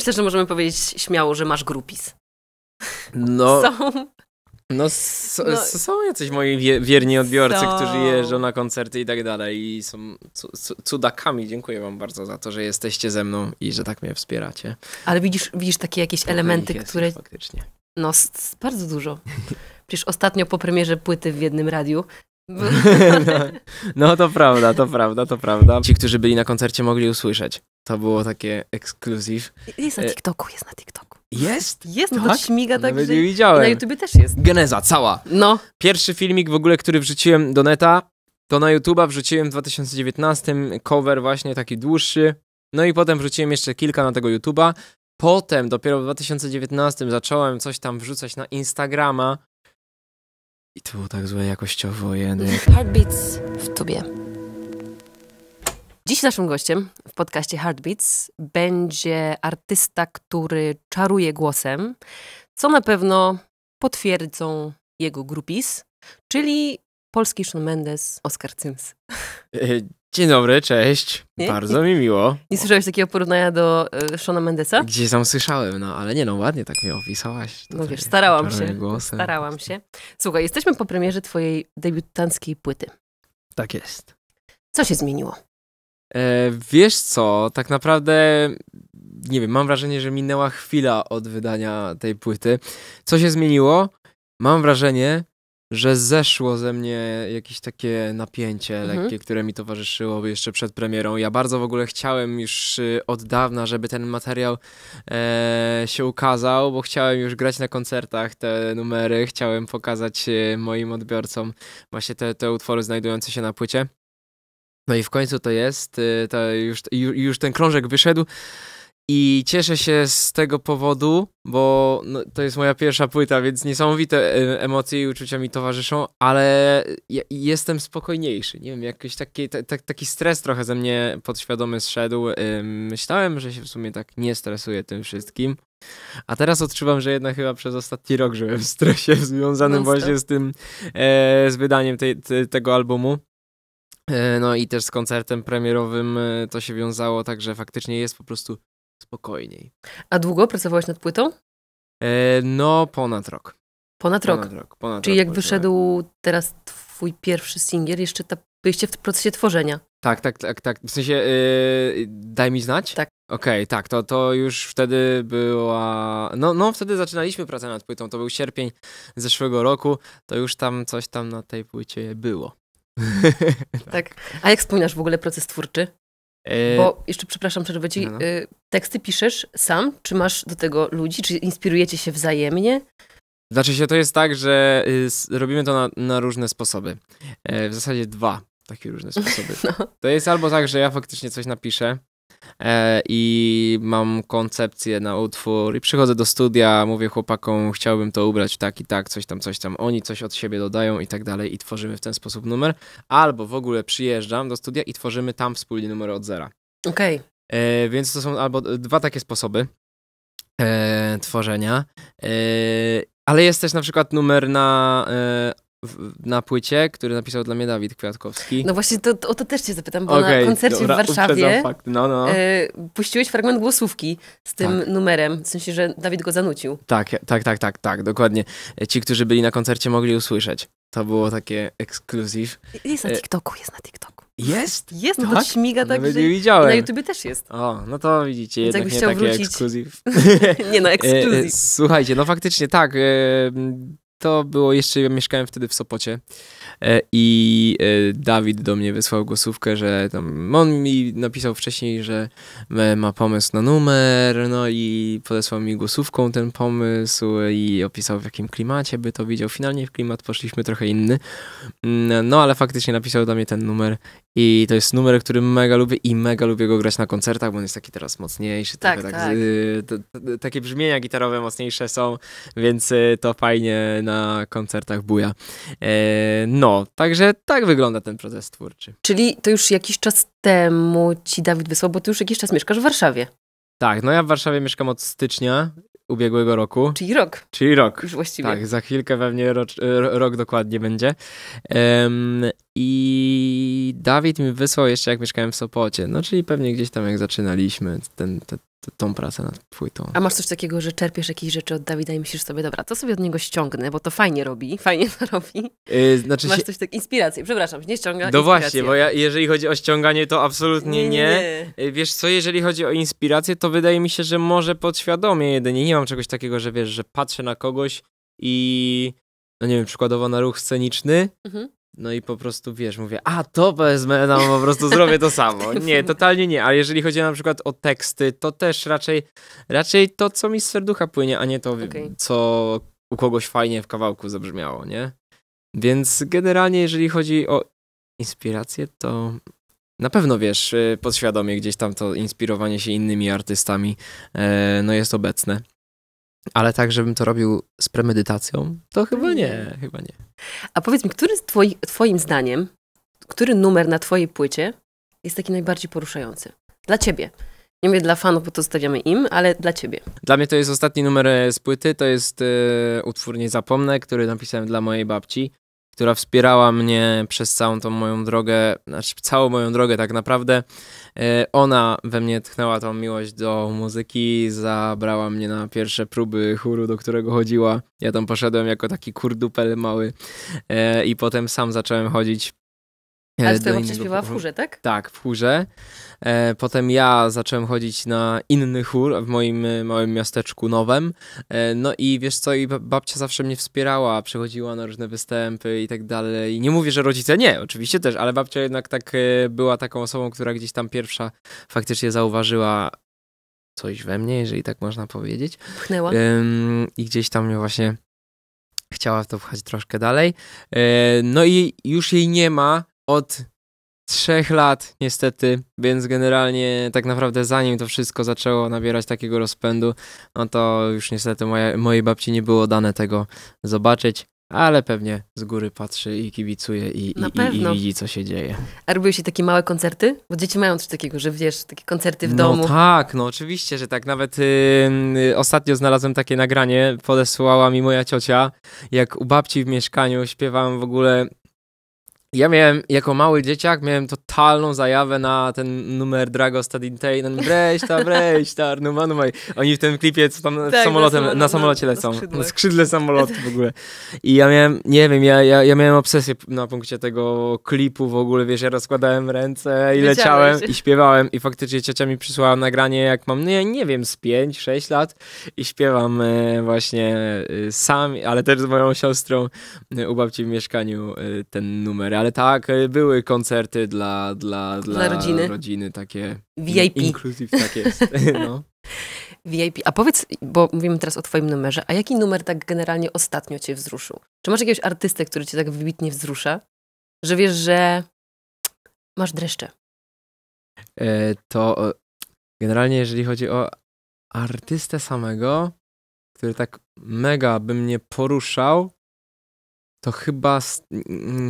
Myślę, że możemy powiedzieć śmiało, że masz grupis. No. Są. No, no są jacyś moi wierni odbiorcy, są. którzy jeżdżą na koncerty i tak dalej i są cudakami. Dziękuję wam bardzo za to, że jesteście ze mną i że tak mnie wspieracie. Ale widzisz, widzisz takie jakieś elementy, które... Faktycznie. No, bardzo dużo. Przecież ostatnio po premierze płyty w jednym radiu no, no, to prawda, to prawda, to prawda. Ci, którzy byli na koncercie, mogli usłyszeć. To było takie ekskluzyw. Jest na e, TikToku, jest na TikToku. Jest? Jest, no to tak? śmiga tak, że... nie widziałem. na YouTubie też jest. Geneza, cała. No. Pierwszy filmik w ogóle, który wrzuciłem do neta, to na YouTube'a wrzuciłem w 2019, cover właśnie taki dłuższy. No i potem wrzuciłem jeszcze kilka na tego YouTube'a. Potem dopiero w 2019 zacząłem coś tam wrzucać na Instagrama. I to było tak złe jakościowo, jeden. Heartbeats w tubie. Dziś naszym gościem w podcaście Heartbeats będzie artysta, który czaruje głosem, co na pewno potwierdzą jego grupis, czyli polski Shawn Mendes, Oscar Sims. E, dzień dobry, cześć. Nie? Bardzo mi miło. Nie słyszałeś takiego porównania do y, e, Shona Mendesa? Gdzieś tam słyszałem, no ale nie no, ładnie tak mi opisałaś. No wiesz, starałam się. Głosem. Starałam się. Słuchaj, jesteśmy po premierze twojej debiutanckiej płyty. Tak jest. Co się zmieniło? E, wiesz co, tak naprawdę nie wiem, mam wrażenie, że minęła chwila od wydania tej płyty. Co się zmieniło? Mam wrażenie, że zeszło ze mnie jakieś takie napięcie mhm. lekkie, które mi towarzyszyło jeszcze przed premierą. Ja bardzo w ogóle chciałem już y, od dawna, żeby ten materiał e, się ukazał, bo chciałem już grać na koncertach te numery, chciałem pokazać y, moim odbiorcom właśnie te, te utwory znajdujące się na płycie. No i w końcu to jest, y, to już, już ten krążek wyszedł. I cieszę się z tego powodu, bo no, to jest moja pierwsza płyta, więc niesamowite e, emocje i uczucia mi towarzyszą, ale jestem spokojniejszy. Nie wiem, jakiś taki, taki stres trochę ze mnie podświadomy zszedł. Y, myślałem, że się w sumie tak nie stresuję tym wszystkim. A teraz odczuwam, że jednak chyba przez ostatni rok żyłem w stresie związanym właśnie z tym, e, z wydaniem tej, te, tego albumu. E, no i też z koncertem premierowym e, to się wiązało, także faktycznie jest po prostu spokojniej. A długo pracowałeś nad płytą? E, no, ponad rok. Ponad rok. Ponad rok ponad Czyli rok jak wyszedł teraz twój pierwszy singiel, jeszcze ta, byliście w procesie tworzenia. Tak, tak, tak, tak. W sensie yy, daj mi znać? Tak. Okej, okay, tak, to, to już wtedy była. No, no, wtedy zaczynaliśmy pracę nad płytą. To był sierpień zeszłego roku, to już tam coś tam na tej płycie było. Tak. tak. A jak wspominasz w ogóle proces twórczy? E, Bo jeszcze, przepraszam, przerwę ci. No, no. E, Teksty piszesz sam? Czy masz do tego ludzi? Czy inspirujecie się wzajemnie? Znaczy się, to jest tak, że y, robimy to na, na różne sposoby. E, w zasadzie dwa takie różne sposoby. No. To jest albo tak, że ja faktycznie coś napiszę E, i mam koncepcję na utwór i przychodzę do studia, mówię chłopakom, chciałbym to ubrać tak i tak, coś tam, coś tam. Oni coś od siebie dodają i tak dalej i tworzymy w ten sposób numer. Albo w ogóle przyjeżdżam do studia i tworzymy tam wspólnie numer od zera. Okej. Okay. E, więc to są albo dwa takie sposoby e, tworzenia. E, ale jest też na przykład numer na e, na płycie, który napisał dla mnie Dawid Kwiatkowski. No właśnie, to, to, o to też cię zapytam, bo okay, na koncercie dobra, w Warszawie no, no. E, puściłeś fragment głosówki z tym tak. numerem, w sensie, że Dawid go zanucił. Tak, tak, tak, tak, tak, dokładnie. E, ci, którzy byli na koncercie mogli usłyszeć. To było takie ekskluzyw. Jest na e, TikToku, jest na TikToku. Jest? Jest, no to śmiga tak, Nawet że... nie widziałem. Na YouTubie też jest. O, no to widzicie, jednak nie taki ekskluzyw. nie no, e, ekskluzyw. Słuchajcie, no faktycznie tak, to było jeszcze, ja mieszkałem wtedy w Sopocie. E, i e, Dawid do mnie wysłał głosówkę, że tam, on mi napisał wcześniej, że ma pomysł na numer, no i podesłał mi głosówką ten pomysł i opisał w jakim klimacie by to widział. Finalnie w klimat poszliśmy trochę inny, mm, no ale faktycznie napisał do mnie ten numer i to jest numer, który mega lubię i mega lubię go grać na koncertach, bo on jest taki teraz mocniejszy. Tak, tak. tak. takie brzmienia gitarowe mocniejsze są, więc e, to fajnie na koncertach buja. E, no, no, także tak wygląda ten proces twórczy. Czyli to już jakiś czas temu ci Dawid wysłał, bo ty już jakiś czas mieszkasz w Warszawie. Tak, no ja w Warszawie mieszkam od stycznia ubiegłego roku. Czyli rok. Czyli rok. Już właściwie. Tak, za chwilkę pewnie rocz, e, rok dokładnie będzie. Um, I Dawid mi wysłał jeszcze jak mieszkałem w Sopocie, no czyli pewnie gdzieś tam jak zaczynaliśmy ten, ten, tą pracę nad płytą. A masz coś takiego, że czerpiesz jakieś rzeczy od Dawida i myślisz sobie, dobra, to sobie od niego ściągnę, bo to fajnie robi, fajnie to robi. Yy, znaczy masz coś takiego, inspirację, przepraszam, nie ściąga, No właśnie, bo ja, jeżeli chodzi o ściąganie, to absolutnie nie, nie. nie, y, Wiesz co, jeżeli chodzi o inspirację, to wydaje mi się, że może podświadomie jedynie. Nie mam czegoś takiego, że wiesz, że patrzę na kogoś i, no nie wiem, przykładowo na ruch sceniczny mhm. No i po prostu wiesz, mówię, a to wezmę, no po prostu zrobię to samo. Nie, totalnie nie. A jeżeli chodzi na przykład o teksty, to też raczej, raczej to, co mi z serducha płynie, a nie to, okay. co u kogoś fajnie w kawałku zabrzmiało, nie? Więc generalnie, jeżeli chodzi o inspirację, to na pewno wiesz, y, podświadomie gdzieś tam to inspirowanie się innymi artystami e, no jest obecne. Ale tak, żebym to robił z premedytacją, to chyba nie, chyba nie. A powiedz mi, który twoi, twoim zdaniem, który numer na twojej płycie jest taki najbardziej poruszający? Dla ciebie. Nie mówię dla fanów, bo to zostawiamy im, ale dla ciebie. Dla mnie to jest ostatni numer e, z płyty, to jest y, utwór Nie zapomnę, który napisałem dla mojej babci, która wspierała mnie przez całą tą moją drogę, znaczy całą moją drogę tak naprawdę. E, ona we mnie tchnęła tą miłość do muzyki, zabrała mnie na pierwsze próby chóru, do którego chodziła. Ja tam poszedłem jako taki kurdupel mały e, i potem sam zacząłem chodzić ale twoja babcia śpiewała w chórze, tak? Tak, w chórze. E, potem ja zacząłem chodzić na inny chór w moim e, małym miasteczku Nowem. E, no i wiesz co, i babcia zawsze mnie wspierała, przychodziła na różne występy i tak dalej. Nie mówię, że rodzice nie, oczywiście też, ale babcia jednak tak była taką osobą, która gdzieś tam pierwsza faktycznie zauważyła coś we mnie, jeżeli tak można powiedzieć. Pchnęła. I gdzieś tam mnie właśnie chciała w to pchać troszkę dalej. No i już jej nie ma od trzech lat, niestety, więc generalnie tak naprawdę zanim to wszystko zaczęło nabierać takiego rozpędu, no to już niestety moje, mojej babci nie było dane tego zobaczyć. Ale pewnie z góry patrzy i kibicuje i, i, i, i widzi, co się dzieje. A robiły się takie małe koncerty? Bo dzieci mają coś takiego, że wiesz, takie koncerty w no domu. No tak, no oczywiście, że tak. Nawet y, y, ostatnio znalazłem takie nagranie, podesłała mi moja ciocia, jak u babci w mieszkaniu śpiewałem w ogóle ja miałem, jako mały dzieciak, miałem totalną zajawę na ten numer Drago Stadinteinen, no, Brejsztar, Brejsztar, Numa, no, Numa. No, Oni w tym klipie, co tam tak, samolotem, na, na samolocie lecą, na skrzydle samolotu w ogóle. I ja miałem, nie wiem, ja, ja, ja miałem obsesję na punkcie tego klipu w ogóle, wiesz, ja rozkładałem ręce i Wiedziałeś. leciałem i śpiewałem i faktycznie ciocia mi przysłała nagranie, jak mam, no ja nie wiem, z 5-6 lat i śpiewam e, właśnie e, sam, ale też z moją siostrą e, u babci w mieszkaniu ten numer ale tak, e, były koncerty dla, dla, dla, dla rodziny. rodziny takie. VIP. Inclusive, tak jest. no. VIP. A powiedz, bo mówimy teraz o twoim numerze, a jaki numer tak generalnie ostatnio cię wzruszył? Czy masz jakiegoś artystę, który cię tak wybitnie wzrusza, że wiesz, że masz dreszcze? E, to e, generalnie, jeżeli chodzi o artystę samego, który tak mega by mnie poruszał, to chyba. Mm,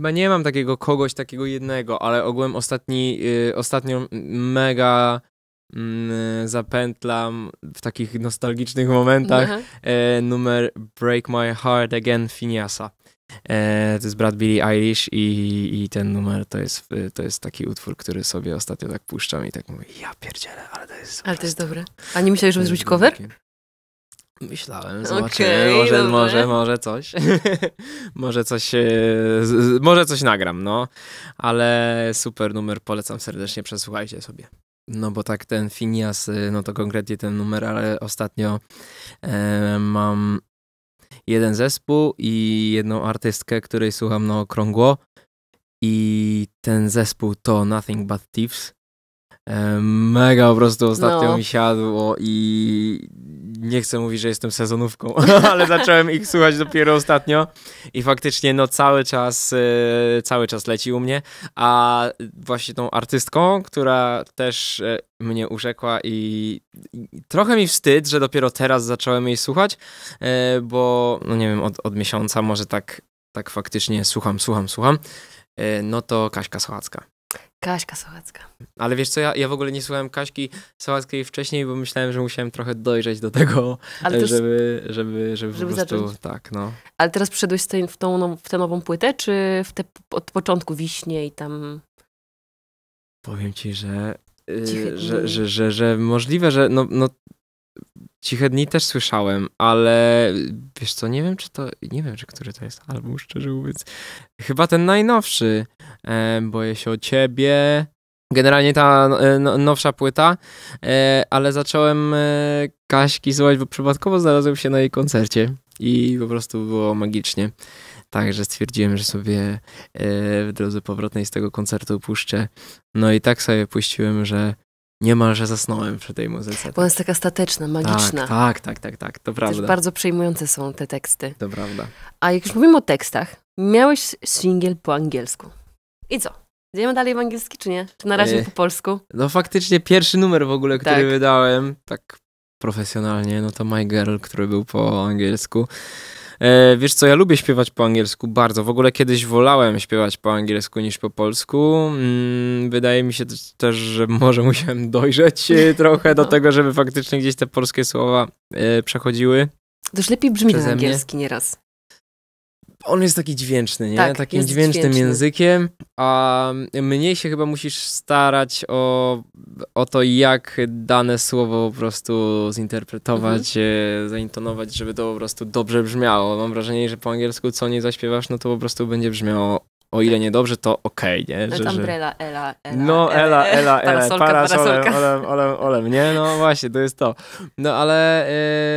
Chyba nie mam takiego kogoś, takiego jednego, ale ogółem ostatni, yy, ostatnio mega yy, zapętlam w takich nostalgicznych momentach yy, numer Break My Heart Again Finiasa. E, to jest brat Billy Irish i, i ten numer to jest, y, to jest taki utwór, który sobie ostatnio tak puszczam i tak mówię, ja pierdzielę, ale to jest... Ale to jest dobre. A nie myślałeś, żeby zrobić cover? Myślałem, zobaczymy, okay, może, może, może coś. może coś, może coś nagram, no. Ale super numer, polecam serdecznie, przesłuchajcie sobie. No bo tak ten Finias, y, no to konkretnie ten numer, ale ostatnio e, mam jeden zespół i jedną artystkę, której słucham na no, okrągło i ten zespół to Nothing But Thieves Mega po prostu ostatnio no. mi siadło i nie chcę mówić, że jestem sezonówką, ale zacząłem ich słuchać dopiero ostatnio i faktycznie no cały czas, e, cały czas leci u mnie, a właśnie tą artystką, która też e, mnie urzekła i trochę mi wstyd, że dopiero teraz zacząłem jej słuchać, e, bo no nie wiem, od, od miesiąca może tak, tak faktycznie słucham, słucham, słucham, no to Kaśka Sochacka. Kaśka Sołacka. Ale wiesz co, ja, ja w ogóle nie słuchałem Kaśki Sołackiej wcześniej, bo myślałem, że musiałem trochę dojrzeć do tego, żeby, żeby, żeby, żeby, żeby po prostu, zacząć. tak, no. Ale teraz przyszedłeś w, tą, no, w tę nową płytę, czy w te, od początku Wiśnie i tam... Powiem ci, że, y, Cichy... że, że, że, że, możliwe, że no, no Ciche dni też słyszałem, ale wiesz co, nie wiem czy to, nie wiem czy który to jest album, szczerze mówiąc. Chyba ten najnowszy, e, boję się o ciebie. Generalnie ta e, no, nowsza płyta, e, ale zacząłem e, Kaśki słuchać, bo przypadkowo znalazłem się na jej koncercie i po prostu było magicznie. Także stwierdziłem, że sobie e, w drodze powrotnej z tego koncertu puszczę. No i tak sobie puściłem, że niemalże zasnąłem przy tej muzyce. Bo ona jest tak. taka stateczna, magiczna. Tak, tak, tak, tak, tak to prawda. Też bardzo przejmujące są te teksty. To prawda. A jak już mówimy o tekstach, miałeś singiel po angielsku. I co? Idziemy dalej w angielski, czy nie? Czy na razie e, po polsku? No faktycznie pierwszy numer w ogóle, który tak. wydałem, tak profesjonalnie, no to My Girl, który był po angielsku. E, wiesz co, ja lubię śpiewać po angielsku bardzo. W ogóle kiedyś wolałem śpiewać po angielsku niż po polsku. Mm, wydaje mi się też, że może musiałem dojrzeć e, trochę do no. tego, żeby faktycznie gdzieś te polskie słowa e, przechodziły. To już lepiej brzmi ten angielski nieraz on jest taki dźwięczny, nie? Tak, Takim dźwięcznym dźwięczny. językiem, a mniej się chyba musisz starać o, o to, jak dane słowo po prostu zinterpretować, mhm. E, zaintonować, żeby to po prostu dobrze brzmiało. Mam wrażenie, że po angielsku co nie zaśpiewasz, no to po prostu będzie brzmiało o ile niedobrze, to okej, okay, nie? Że, no, umbrella, Ela, Ela, No, Ela, Ela, Ela, parasolka, parasolem, olem, olem, olem, nie? No właśnie, to jest to. No ale,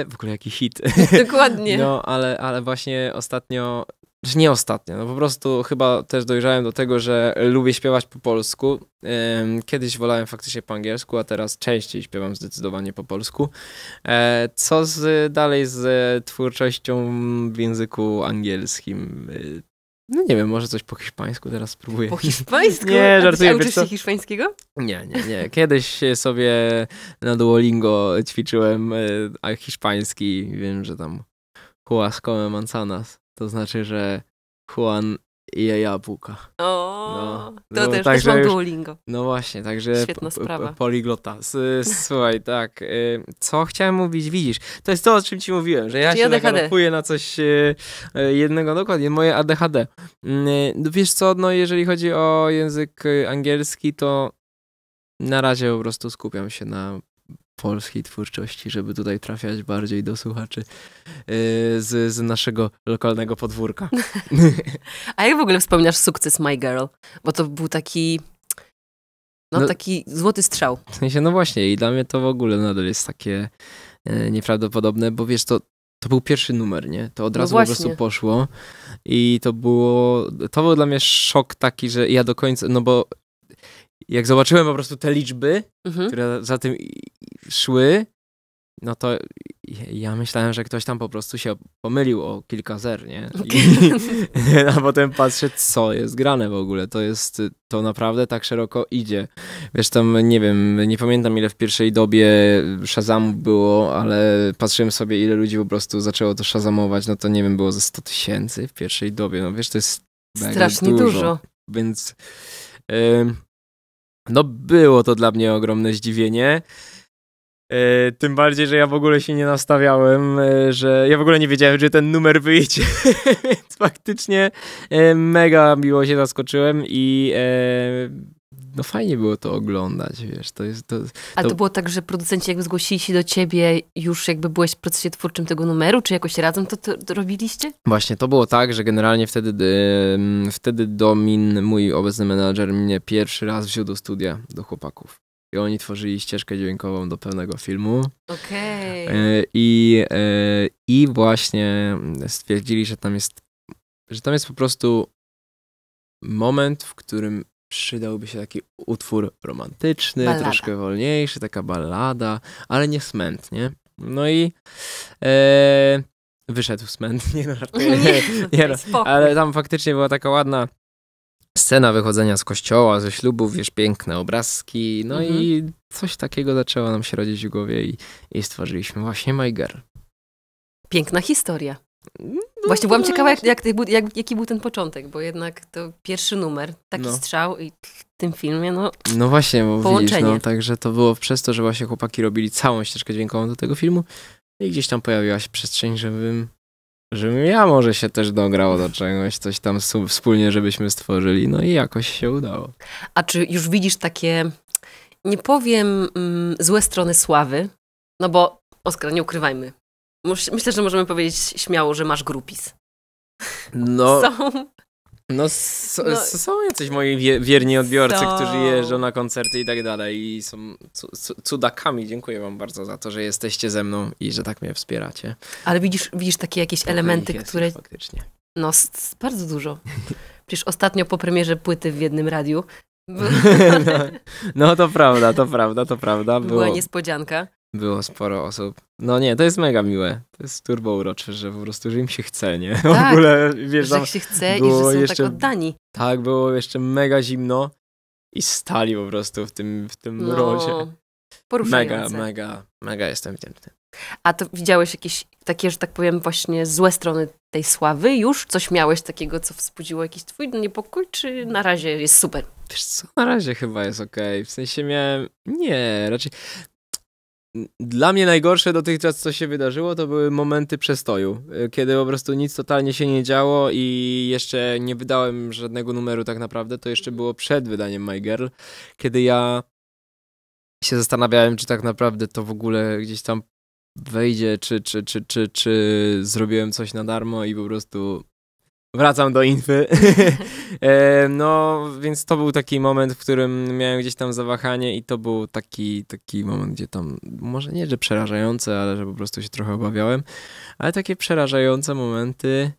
yy, w ogóle jaki hit. Dokładnie. no, ale, ale właśnie ostatnio, że znaczy nie ostatnio, no po prostu chyba też dojrzałem do tego, że lubię śpiewać po polsku. Yy, kiedyś wolałem faktycznie po angielsku, a teraz częściej śpiewam zdecydowanie po polsku. Yy, co z, dalej z twórczością w języku angielskim? Y, no nie wiem, może coś po hiszpańsku teraz spróbuję. Po hiszpańsku? nie, żartuję. A uczysz się hiszpańskiego? Nie, nie, nie. Kiedyś sobie na Duolingo ćwiczyłem e, a hiszpański. Wiem, że tam Huascome manzanas. To znaczy, że Juan i jabłka. O, no. to no, też, także też mam Duolingo. No właśnie, także Świetna sprawa. poliglota. S Słuchaj, tak, y co chciałem mówić, widzisz, to jest to, o czym ci mówiłem, że ja Czyli się nakalopuję na coś y, y jednego, dokładnie, moje ADHD. Mm, y no wiesz co, no jeżeli chodzi o język y, angielski, to na razie po prostu skupiam się na polskiej twórczości, żeby tutaj trafiać bardziej do słuchaczy y, z, z naszego lokalnego podwórka. A jak w ogóle wspominasz sukces My Girl? Bo to był taki no, no, taki złoty strzał. W sensie, no właśnie, i dla mnie to w ogóle nadal jest takie e, nieprawdopodobne, bo wiesz, to, to był pierwszy numer, nie? To od no razu no po prostu poszło i to było, to był dla mnie szok taki, że ja do końca, no bo jak zobaczyłem po prostu te liczby, mhm. które za tym szły, no to ja myślałem, że ktoś tam po prostu się pomylił o kilka zer, nie? I, a potem patrzę, co jest grane w ogóle. To jest, to naprawdę tak szeroko idzie. Wiesz, tam nie wiem, nie pamiętam ile w pierwszej dobie szazam było, ale patrzyłem sobie, ile ludzi po prostu zaczęło to szazamować, No to nie wiem, było ze 100 tysięcy w pierwszej dobie. No wiesz, to jest strasznie dużo. dużo. Więc. Yy, no było to dla mnie ogromne zdziwienie. E, tym bardziej, że ja w ogóle się nie nastawiałem, e, że ja w ogóle nie wiedziałem, że ten numer wyjdzie. Więc faktycznie e, mega miło się zaskoczyłem i no fajnie było to oglądać, wiesz, to jest... To, to... A to było tak, że producenci jakby zgłosili się do ciebie już jakby byłeś w procesie twórczym tego numeru, czy jakoś razem to, to, to robiliście? Właśnie, to było tak, że generalnie wtedy, yy, wtedy Domin, mój obecny menadżer, mnie pierwszy raz wziął do studia, do chłopaków. I oni tworzyli ścieżkę dźwiękową do pełnego filmu. Okej. Okay. E, I, yy, I właśnie stwierdzili, że tam jest, że tam jest po prostu moment, w którym przydałby się taki utwór romantyczny, ballada. troszkę wolniejszy, taka ballada, ale nie smętnie. No i e, wyszedł smętnie, no, no, nie, nie, no, nie no, ale tam faktycznie była taka ładna scena wychodzenia z kościoła, ze ślubów, wiesz, piękne obrazki, no mhm. i coś takiego zaczęło nam się rodzić w głowie i, i stworzyliśmy właśnie My Girl. Piękna historia. No, no, właśnie byłam ciekawa, jak, jak, jak, jaki był ten początek, bo jednak to pierwszy numer, taki no. strzał i w tym filmie, no No właśnie, bo połączenie. widzisz, no, także to było przez to, że właśnie chłopaki robili całą ścieżkę dźwiękową do tego filmu i gdzieś tam pojawiła się przestrzeń, żebym, żebym ja może się też dograł do czegoś, coś tam wspólnie, żebyśmy stworzyli, no i jakoś się udało. A czy już widzisz takie, nie powiem mm, złe strony sławy, no bo Oskar, nie ukrywajmy, Myślę, że możemy powiedzieć śmiało, że masz grupis. No. Są. No, so, no. są jacyś moi wierni odbiorcy, są. którzy jeżdżą na koncerty i tak dalej i są cudakami. Dziękuję wam bardzo za to, że jesteście ze mną i że tak mnie wspieracie. Ale widzisz, widzisz takie jakieś elementy, jest, które... Faktycznie. No, bardzo dużo. Przecież ostatnio po premierze płyty w jednym radiu no, no, to prawda, to prawda, to prawda. Było. Była niespodzianka było sporo osób. No nie, to jest mega miłe. To jest turbo urocze, że po prostu, że im się chce, nie? Tak, w ogóle, wiesz, że się chce i że są tak jeszcze, tak oddani. Tak, było jeszcze mega zimno i stali po prostu w tym, w tym no, mrozie. Mega, mega, mega jestem wdzięczny. A to widziałeś jakieś takie, że tak powiem, właśnie złe strony tej sławy już? Coś miałeś takiego, co wzbudziło jakiś twój niepokój, czy na razie jest super? Wiesz co, na razie chyba jest okej. Okay. W sensie miałem... Nie, raczej... Dla mnie najgorsze dotychczas, co się wydarzyło, to były momenty przestoju, y, kiedy po prostu nic totalnie się nie działo i jeszcze nie wydałem żadnego numeru tak naprawdę, to jeszcze było przed wydaniem My Girl, kiedy ja się zastanawiałem, czy tak naprawdę to w ogóle gdzieś tam wejdzie, czy, czy, czy, czy, czy zrobiłem coś na darmo i po prostu Wracam do infy. E, no, więc to był taki moment, w którym miałem gdzieś tam zawahanie i to był taki, taki moment, gdzie tam, może nie, że przerażające, ale że po prostu się trochę obawiałem, ale takie przerażające momenty,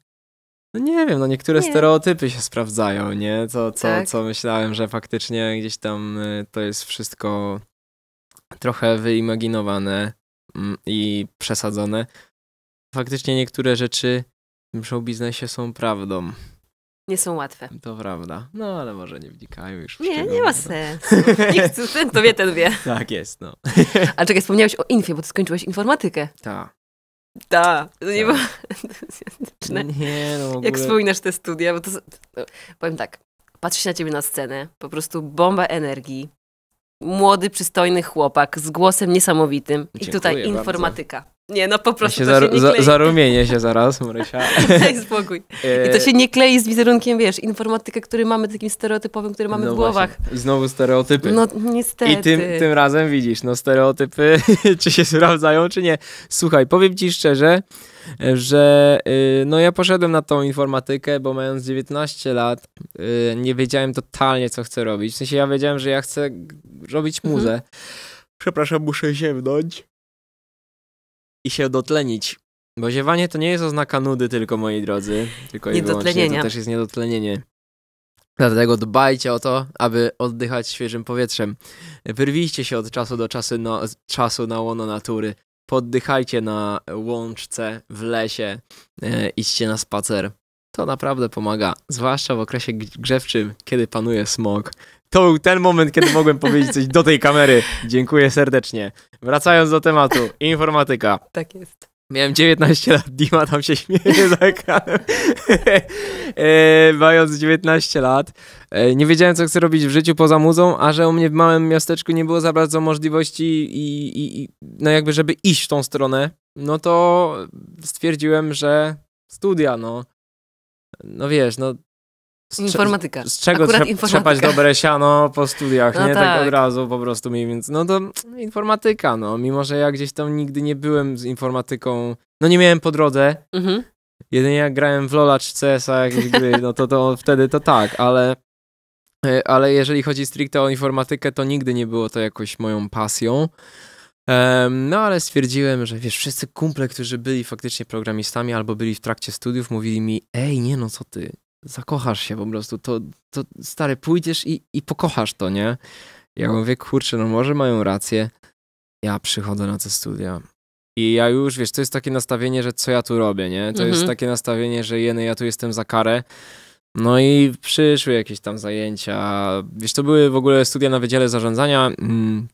no nie wiem, no niektóre nie. stereotypy się sprawdzają, nie? Co co, tak. co myślałem, że faktycznie gdzieś tam y, to jest wszystko trochę wyimaginowane mm, i przesadzone. Faktycznie niektóre rzeczy w showbiznesie są prawdą. Nie są łatwe. To prawda. No, ale może nie wnikają już. Nie, nie ma no sensu. Nikt, ten to wie, ten wie. Tak jest, no. A czekaj, wspomniałeś o infie, bo ty skończyłeś informatykę. Tak. Tak. To nie było... Nie, no ogóle... Jak wspominasz te studia, bo to... No, powiem tak, patrzcie na ciebie na scenę, po prostu bomba energii, młody, przystojny chłopak z głosem niesamowitym i tutaj informatyka. Bardzo. Nie, no po prostu się to się nie klei. zarumienię się zaraz, Marysia. Daj spokój. E, I to się nie klei z wizerunkiem, wiesz, informatykę, który mamy, takim stereotypowym, który mamy no w głowach. Właśnie. I znowu stereotypy. No niestety. I tym, tym razem widzisz, no stereotypy, czy się sprawdzają, czy nie. Słuchaj, powiem ci szczerze, że y, no ja poszedłem na tą informatykę, bo mając 19 lat y, nie wiedziałem totalnie, co chcę robić. W sensie ja wiedziałem, że ja chcę robić mhm. muzę. Mhm. Przepraszam, muszę ziemnąć i się dotlenić. Bo ziewanie to nie jest oznaka nudy tylko, moi drodzy. Tylko i wyłącznie. To też jest niedotlenienie. Dlatego dbajcie o to, aby oddychać świeżym powietrzem. Wyrwijcie się od czasu do czasu, na czasu na łono natury. Poddychajcie na łączce, w lesie, e, idźcie na spacer. To naprawdę pomaga, zwłaszcza w okresie grzewczym, kiedy panuje smog. To był ten moment, kiedy mogłem powiedzieć coś do tej kamery. Dziękuję serdecznie wracając do tematu, informatyka. Tak jest. Miałem 19 lat, Dima tam się śmieje za ekranem. e, mając 19 lat, e, nie wiedziałem, co chcę robić w życiu poza muzą, a że u mnie w małym miasteczku nie było za bardzo możliwości i, i, i no jakby, żeby iść w tą stronę, no to stwierdziłem, że studia, no. No wiesz, no z Informatyka. Z, czego trzeba trze trzepać dobre siano po studiach, no nie? Tak. tak. od razu po prostu mniej No to informatyka, no. Mimo, że ja gdzieś tam nigdy nie byłem z informatyką, no nie miałem po drodze. Mhm. Jedynie jak grałem w Lola czy CS-a jakieś gry, no to, to wtedy to tak, ale, e, ale jeżeli chodzi stricte o informatykę, to nigdy nie było to jakoś moją pasją. Um, no ale stwierdziłem, że wiesz, wszyscy kumple, którzy byli faktycznie programistami albo byli w trakcie studiów, mówili mi, ej, nie no, co ty, zakochasz się po prostu, to, to stary, pójdziesz i, i pokochasz to, nie? Ja no. mówię, kurczę, no może mają rację. Ja przychodzę na te studia. I ja już, wiesz, to jest takie nastawienie, że co ja tu robię, nie? To mhm. jest takie nastawienie, że jeny, ja tu jestem za karę. No i przyszły jakieś tam zajęcia. Wiesz, to były w ogóle studia na Wydziale Zarządzania. Mm,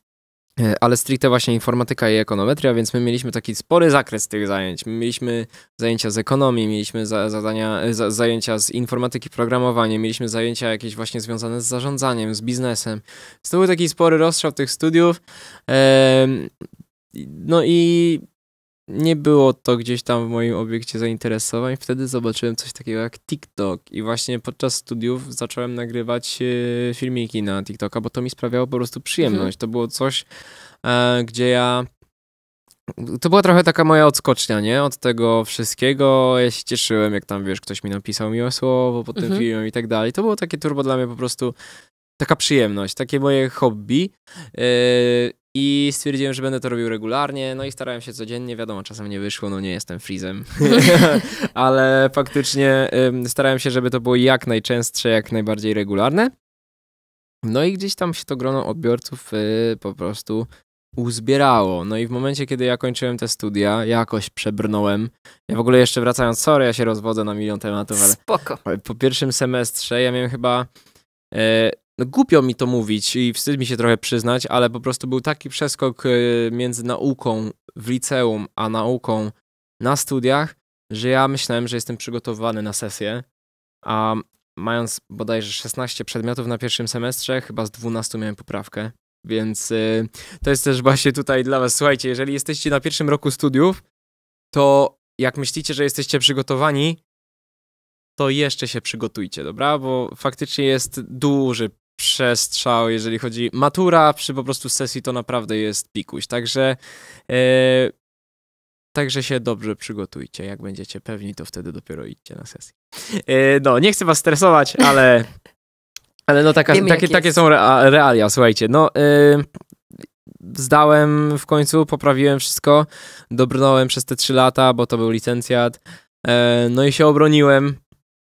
E, ale stricte właśnie informatyka i ekonometria, więc my mieliśmy taki spory zakres tych zajęć. My mieliśmy zajęcia z ekonomii, mieliśmy za, zadania, e, za, zajęcia z informatyki, programowania, mieliśmy zajęcia jakieś właśnie związane z zarządzaniem, z biznesem. To był taki spory rozstrzał tych studiów. E, no i nie było to gdzieś tam w moim obiekcie zainteresowań. Wtedy zobaczyłem coś takiego jak TikTok i właśnie podczas studiów zacząłem nagrywać e, filmiki na TikToka, bo to mi sprawiało po prostu przyjemność. Mhm. To było coś, e, gdzie ja to była trochę taka moja odskocznia, nie? Od tego wszystkiego. Ja się cieszyłem, jak tam, wiesz, ktoś mi napisał miłe słowo pod tym mhm. filmem i tak dalej. To było takie turbo dla mnie po prostu taka przyjemność, takie moje hobby. Yy, i stwierdziłem, że będę to robił regularnie, no i starałem się codziennie, wiadomo, czasem nie wyszło, no nie jestem frizem, ale faktycznie starałem się, żeby to było jak najczęstsze, jak najbardziej regularne. No i gdzieś tam się to grono odbiorców y, po prostu uzbierało. No i w momencie, kiedy ja kończyłem te studia, jakoś przebrnąłem. Ja w ogóle jeszcze wracając, sorry, ja się rozwodzę na milion tematów, ale Spoko. po pierwszym semestrze ja miałem chyba e, no głupio mi to mówić i wstyd mi się trochę przyznać, ale po prostu był taki przeskok e, między nauką w liceum, a nauką na studiach, że ja myślałem, że jestem przygotowany na sesję, a mając bodajże 16 przedmiotów na pierwszym semestrze, chyba z 12 miałem poprawkę. Więc e, to jest też właśnie tutaj dla Was. Słuchajcie, jeżeli jesteście na pierwszym roku studiów, to jak myślicie, że jesteście przygotowani, to jeszcze się przygotujcie, dobra? Bo faktycznie jest duży przestrzał, jeżeli chodzi. Matura przy po prostu sesji to naprawdę jest pikuś. Także. E, także się dobrze przygotujcie. Jak będziecie pewni, to wtedy dopiero idźcie na sesję. E, no, nie chcę was stresować, ale. Ale no taka, takie, takie są realia, słuchajcie. No, e, zdałem w końcu, poprawiłem wszystko, dobrnąłem przez te trzy lata, bo to był licencjat. No i się obroniłem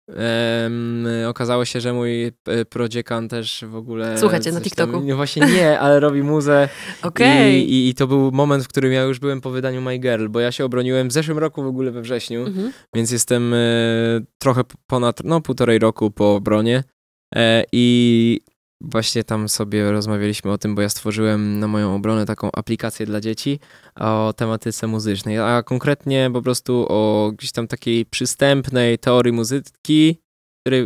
Um, okazało się, że mój e, prodziekan też w ogóle. Słuchajcie, na TikToku. Tam, no właśnie nie, ale robi muzę. okay. I, i, to był moment, w którym ja już byłem po wydaniu My Girl, bo ja się obroniłem w zeszłym roku w ogóle we wrześniu, mm -hmm. więc jestem e, trochę ponad, no półtorej roku po obronie. E, I Właśnie tam sobie rozmawialiśmy o tym, bo ja stworzyłem na moją obronę taką aplikację dla dzieci o tematyce muzycznej, a konkretnie po prostu o gdzieś tam takiej przystępnej teorii muzyki,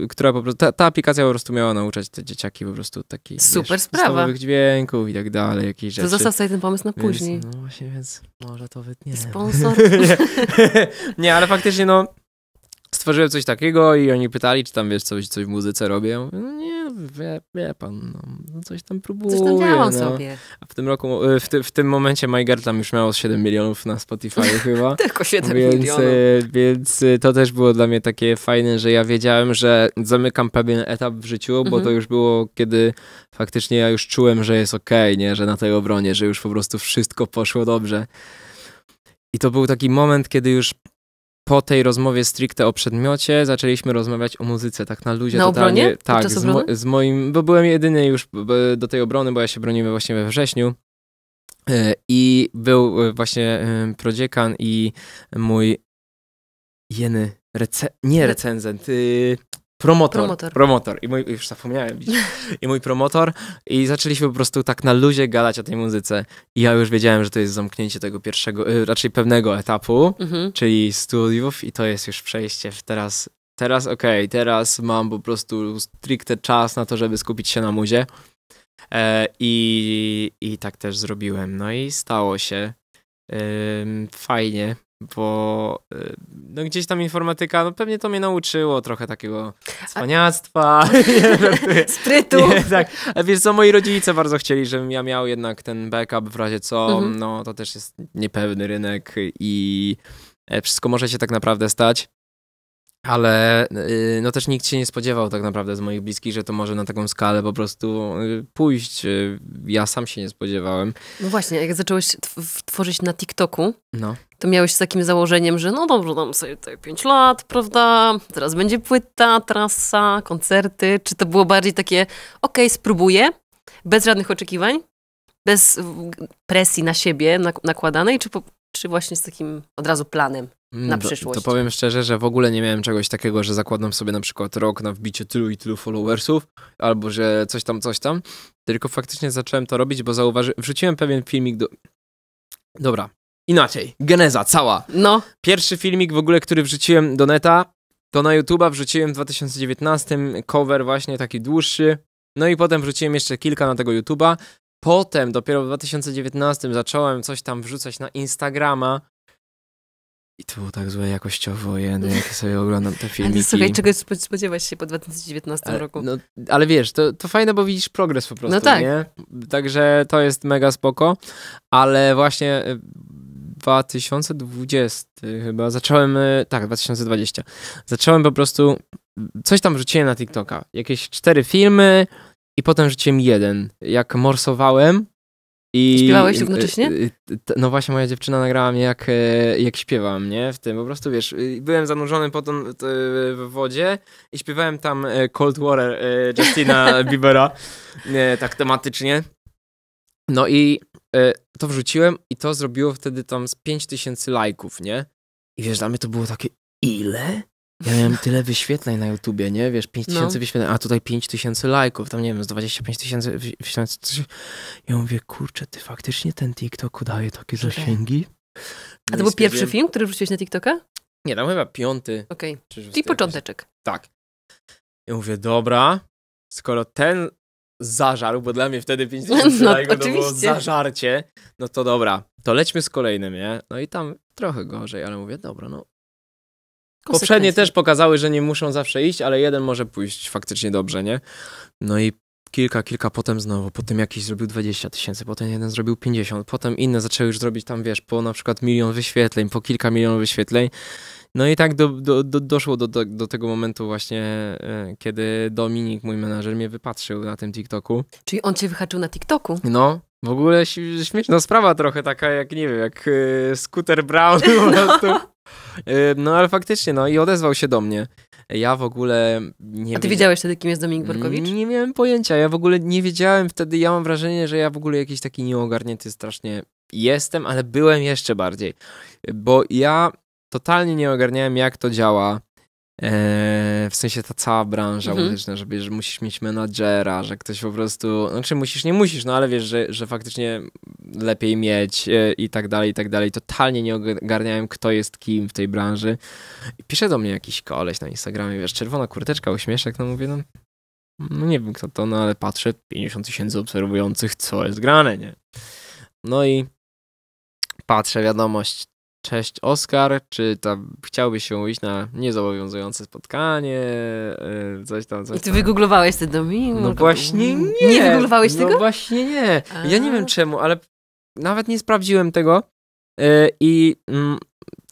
która po prostu, ta, ta aplikacja po prostu miała nauczać te dzieciaki po prostu takich Super sprawa. dźwięków i tak dalej, jakieś rzeczy. To zostaw sobie ten pomysł na później. Więc, no właśnie, więc może to wytnie. Sponsor. nie. nie, ale faktycznie no, stworzyłem coś takiego i oni pytali, czy tam wiesz, coś, coś w muzyce robię. No nie, wie, wie pan, no, no coś tam próbuję. Coś tam działam no. sobie. A w tym roku, e, w, ty, w tym momencie Girl tam już miało 7 milionów na Spotify chyba. Tylko 7 więc, e, milionów. Więc e, to też było dla mnie takie fajne, że ja wiedziałem, że zamykam pewien etap w życiu, bo mhm. to już było, kiedy faktycznie ja już czułem, że jest okej, okay, nie, że na tej obronie, że już po prostu wszystko poszło dobrze. I to był taki moment, kiedy już po tej rozmowie stricte o przedmiocie zaczęliśmy rozmawiać o muzyce, tak na luzie. Na totalnie. obronie? Tak, z, mo z, moim, bo byłem jedyny już do tej obrony, bo ja się broniłem właśnie we wrześniu. E, I był e, właśnie e, prodziekan i mój jeny, rece nie recenzent, y, Promotor, promotor. Promotor. I mój, już zapomniałem. I mój promotor. I zaczęliśmy po prostu tak na luzie gadać o tej muzyce. I ja już wiedziałem, że to jest zamknięcie tego pierwszego, y, raczej pewnego etapu, mhm. czyli studiów. I to jest już przejście w teraz teraz okej, okay, teraz mam po prostu stricte czas na to, żeby skupić się na muzie. E, i, I tak też zrobiłem. No i stało się. E, fajnie bo y, no gdzieś tam informatyka, no pewnie to mnie nauczyło trochę takiego cwaniactwa. A... No, Sprytu. Nie, tak. Ale wiesz co, moi rodzice bardzo chcieli, żebym ja miał jednak ten backup w razie co, mhm. no to też jest niepewny rynek i e, wszystko może się tak naprawdę stać ale y, no też nikt się nie spodziewał tak naprawdę z moich bliskich, że to może na taką skalę po prostu y, pójść. Y, ja sam się nie spodziewałem. No właśnie, jak zacząłeś tworzyć na TikToku, no. to miałeś z takim założeniem, że no dobrze, dam sobie tutaj 5 lat, prawda, teraz będzie płyta, trasa, koncerty. Czy to było bardziej takie, okej, okay, spróbuję, bez żadnych oczekiwań, bez presji na siebie nakładanej, czy, po, czy właśnie z takim od razu planem? na przyszłość. To, to, powiem szczerze, że w ogóle nie miałem czegoś takiego, że zakładam sobie na przykład rok na wbicie tylu i tylu followersów, albo że coś tam, coś tam, tylko faktycznie zacząłem to robić, bo zauważyłem, wrzuciłem pewien filmik do... Dobra, inaczej, geneza cała. No. Pierwszy filmik w ogóle, który wrzuciłem do neta, to na YouTube'a wrzuciłem w 2019, cover właśnie taki dłuższy, no i potem wrzuciłem jeszcze kilka na tego YouTube'a, Potem dopiero w 2019 zacząłem coś tam wrzucać na Instagrama, i to było tak złe jakościowo, jeden, jak sobie oglądam te filmiki. Ale słuchaj, czego spodziewasz się po 2019 ale, e, roku? No, ale wiesz, to, to fajne, bo widzisz progres po prostu, no tak. nie? Także to jest mega spoko, ale właśnie 2020 e, chyba zacząłem, e, tak, 2020. Zacząłem po prostu, coś tam wrzuciłem na TikToka, jakieś cztery filmy i potem rzuciłem jeden. Jak morsowałem, i Śpiewałeś y, y, równocześnie? Y, no właśnie moja dziewczyna nagrała mnie jak, e, jak śpiewam, nie? W tym po prostu, wiesz, byłem zanurzony potem w wodzie i śpiewałem tam e, Cold Water e, Justina Biebera, tak tematycznie. No i to wrzuciłem i to zrobiło wtedy tam z 5000 lajków, nie? I wiesz, dla mnie to było takie, ile? Ja miałem tyle wyświetleń na YouTubie, nie? Wiesz, 5 no. tysięcy no. wyświetleń, a tutaj 5 tysięcy lajków, tam nie wiem, z 25 tysięcy wyświetleń. Ja mówię, kurczę, ty faktycznie ten TikTok udaje takie zasięgi? a to był pierwszy film, który wrzuciłeś na TikToka? Nie, tam chyba piąty. Okej, okay. czyli począteczek. Tak. Ja mówię, dobra, skoro ten zażarł, bo dla mnie wtedy 5000 no, lajków to było zażarcie, no to dobra, to lećmy z kolejnym, nie? No i tam trochę gorzej, ale mówię, dobra, no Poprzednie też pokazały, że nie muszą zawsze iść, ale jeden może pójść faktycznie dobrze, nie? No i kilka, kilka, potem znowu, potem jakiś zrobił 20 tysięcy, potem jeden zrobił 50, potem inne zaczęły już zrobić tam, wiesz, po na przykład milion wyświetleń, po kilka milionów wyświetleń. No i tak do, do, do, doszło do, do, do, tego momentu właśnie, e, kiedy Dominik, mój menażer, mnie wypatrzył na tym TikToku. Czyli on cię wyhaczył na TikToku? No. W ogóle śmieszna sprawa trochę taka, jak nie wiem, jak e, Scooter Brown po no. prostu. No. Yy, no ale faktycznie, no i odezwał się do mnie. Ja w ogóle nie. A ty wiedziałeś wtedy, kim jest Dominik mm, Borkowicz? Nie miałem pojęcia. Ja w ogóle nie wiedziałem wtedy. Ja mam wrażenie, że ja w ogóle jakiś taki nieogarnięty strasznie jestem, ale byłem jeszcze bardziej. Bo ja totalnie nie ogarniałem, jak to działa E, w sensie ta cała branża mhm. muzyczna, że, wiesz, że musisz mieć menadżera, że ktoś po prostu, znaczy musisz, nie musisz, no ale wiesz, że, że faktycznie lepiej mieć e, i tak dalej, i tak dalej. Totalnie nie ogarniałem, kto jest kim w tej branży. I pisze do mnie jakiś koleś na Instagramie, wiesz, czerwona kurteczka, uśmieszek, no mówię, no, no nie wiem kto to, no ale patrzę, 50 tysięcy obserwujących, co jest grane, nie? No i patrzę, wiadomość, Cześć Oskar, czy tam chciałbyś się iść na niezobowiązujące spotkanie, e, coś tam, coś I ty tam. wygooglowałeś ten domin? No właśnie mm. nie. Nie wygooglowałeś no tego? No właśnie nie. Ja nie wiem czemu, ale nawet nie sprawdziłem tego e, i mm,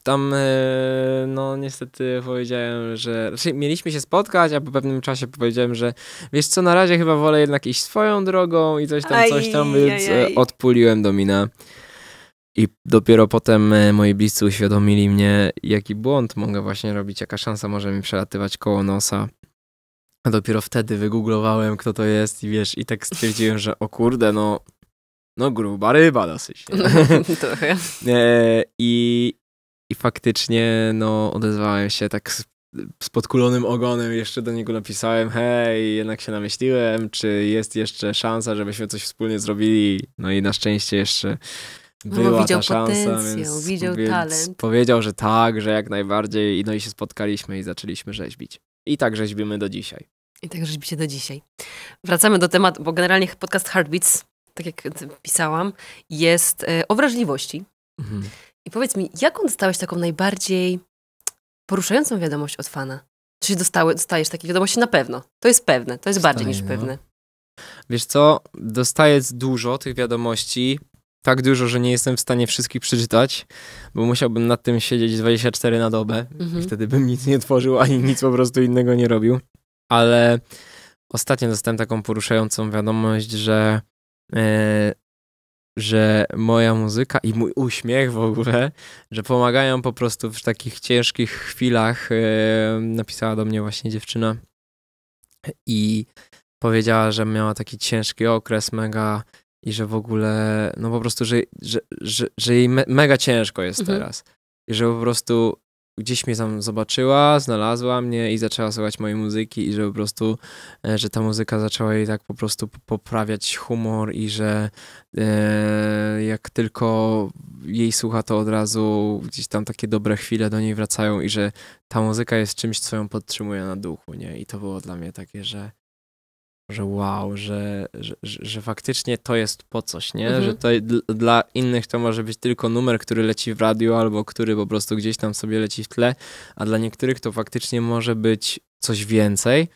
tam e, no niestety powiedziałem, że znaczy, mieliśmy się spotkać, a po pewnym czasie powiedziałem, że wiesz co, na razie chyba wolę jednak iść swoją drogą i coś tam, coś tam, więc odpuliłem domina. I dopiero potem e, moi bliscy uświadomili mnie, jaki błąd mogę właśnie robić, jaka szansa może mi przelatywać koło nosa. A dopiero wtedy wygooglowałem, kto to jest i wiesz, i tak stwierdziłem, że o kurde, no, no gruba ryba dosyć. No, trochę. e, I, I faktycznie, no, odezwałem się tak z, z podkulonym ogonem, jeszcze do niego napisałem, hej, jednak się namyśliłem, czy jest jeszcze szansa, żebyśmy coś wspólnie zrobili. No i na szczęście jeszcze była no, widział ta szansa, potencjał, widział więc talent. Powiedział, że tak, że jak najbardziej. No i się spotkaliśmy i zaczęliśmy rzeźbić. I tak rzeźbimy do dzisiaj. I tak rzeźbicie do dzisiaj. Wracamy do tematu, bo generalnie podcast Heartbeats, tak jak pisałam, jest e, o wrażliwości. Mhm. I powiedz mi, jaką dostałeś taką najbardziej poruszającą wiadomość od fana? Czy dostały, dostajesz takie wiadomości? Na pewno. To jest pewne. To jest Dostaję, bardziej niż no. pewne. Wiesz co, dostaję dużo tych wiadomości tak dużo, że nie jestem w stanie wszystkich przeczytać, bo musiałbym nad tym siedzieć 24 na dobę mhm. i wtedy bym nic nie tworzył, ani nic po prostu innego nie robił. Ale ostatnio dostałem taką poruszającą wiadomość, że, yy, że moja muzyka i mój uśmiech w ogóle, że pomagają po prostu w takich ciężkich chwilach. Yy, napisała do mnie właśnie dziewczyna i powiedziała, że miała taki ciężki okres, mega i że w ogóle, no po prostu, że, że, że, że jej me mega ciężko jest mhm. teraz. I że po prostu gdzieś mnie tam zobaczyła, znalazła mnie i zaczęła słuchać mojej muzyki i że po prostu, e, że ta muzyka zaczęła jej tak po prostu poprawiać humor i że e, jak tylko jej słucha, to od razu gdzieś tam takie dobre chwile do niej wracają i że ta muzyka jest czymś, co ją podtrzymuje na duchu, nie? I to było dla mnie takie, że że wow, że, że, że faktycznie to jest po coś, nie? Mhm. Że to dla innych to może być tylko numer, który leci w radio albo który po prostu gdzieś tam sobie leci w tle, a dla niektórych to faktycznie może być coś więcej.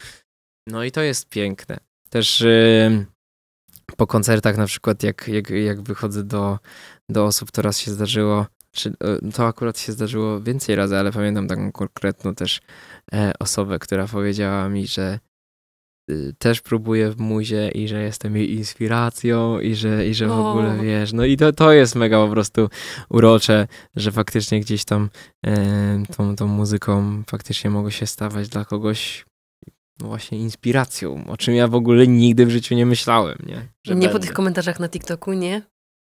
No i to jest piękne. Też yy, po koncertach na przykład, jak, jak, jak wychodzę do, do osób, to raz się zdarzyło, czy, e, to akurat się zdarzyło więcej razy, ale pamiętam taką konkretną też e, osobę, która powiedziała mi, że Y, też próbuję w muzie i że jestem jej inspiracją i że, i że w ogóle wiesz, no i to, to jest mega po prostu urocze, że faktycznie gdzieś tam e, tą, tą muzyką faktycznie mogę się stawać dla kogoś no właśnie inspiracją, o czym ja w ogóle nigdy w życiu nie myślałem, nie? Że nie będę. po tych komentarzach na TikToku, nie?